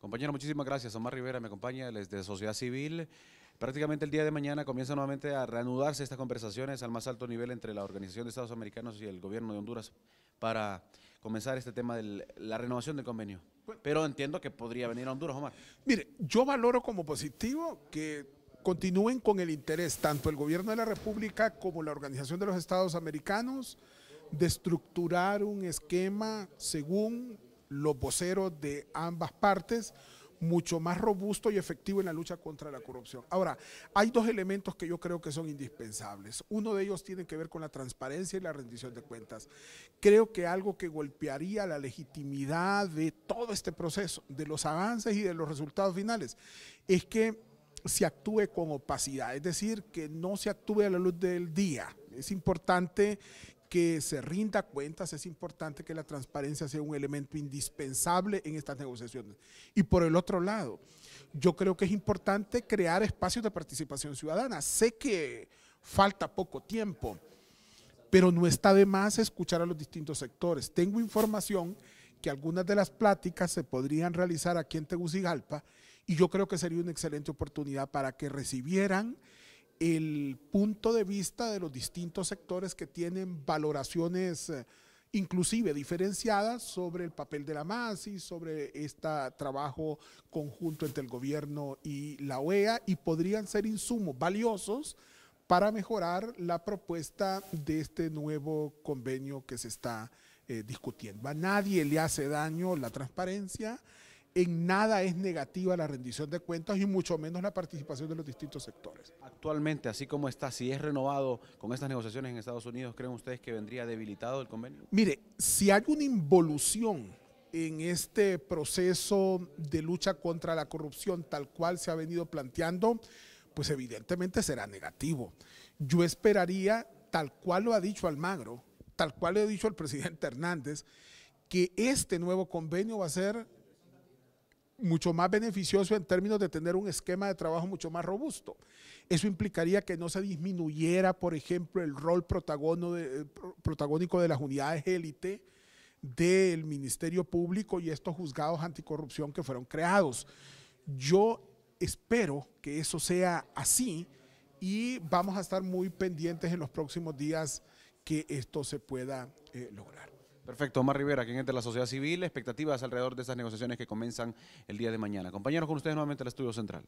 Compañero, muchísimas gracias. Omar Rivera me acompaña desde Sociedad Civil. Prácticamente el día de mañana comienza nuevamente a reanudarse estas conversaciones al más alto nivel entre la Organización de Estados Americanos y el gobierno de Honduras para comenzar este tema de la renovación del convenio. Pero entiendo que podría venir a Honduras, Omar. Mire, yo valoro como positivo que continúen con el interés tanto el gobierno de la República como la Organización de los Estados Americanos de estructurar un esquema según los voceros de ambas partes mucho más robusto y efectivo en la lucha contra la corrupción. Ahora, hay dos elementos que yo creo que son indispensables. Uno de ellos tiene que ver con la transparencia y la rendición de cuentas. Creo que algo que golpearía la legitimidad de todo este proceso, de los avances y de los resultados finales, es que se actúe con opacidad, es decir, que no se actúe a la luz del día. Es importante que se rinda cuentas, es importante que la transparencia sea un elemento indispensable en estas negociaciones. Y por el otro lado, yo creo que es importante crear espacios de participación ciudadana. Sé que falta poco tiempo, pero no está de más escuchar a los distintos sectores. Tengo información que algunas de las pláticas se podrían realizar aquí en Tegucigalpa y yo creo que sería una excelente oportunidad para que recibieran el punto de vista de los distintos sectores que tienen valoraciones eh, inclusive diferenciadas sobre el papel de la MASI, sobre este trabajo conjunto entre el gobierno y la OEA y podrían ser insumos valiosos para mejorar la propuesta de este nuevo convenio que se está eh, discutiendo. A nadie le hace daño la transparencia, en nada es negativa la rendición de cuentas y mucho menos la participación de los distintos sectores. Actualmente, así como está, si es renovado con estas negociaciones en Estados Unidos, ¿creen ustedes que vendría debilitado el convenio? Mire, si hay una involución en este proceso de lucha contra la corrupción tal cual se ha venido planteando, pues evidentemente será negativo. Yo esperaría, tal cual lo ha dicho Almagro, tal cual lo ha dicho el presidente Hernández, que este nuevo convenio va a ser mucho más beneficioso en términos de tener un esquema de trabajo mucho más robusto. Eso implicaría que no se disminuyera, por ejemplo, el rol eh, protagónico de las unidades élite del Ministerio Público y estos juzgados anticorrupción que fueron creados. Yo espero que eso sea así y vamos a estar muy pendientes en los próximos días que esto se pueda eh, lograr. Perfecto, Omar Rivera, quien es de la sociedad civil, expectativas alrededor de estas negociaciones que comienzan el día de mañana. Compañeros, con ustedes nuevamente al estudio central.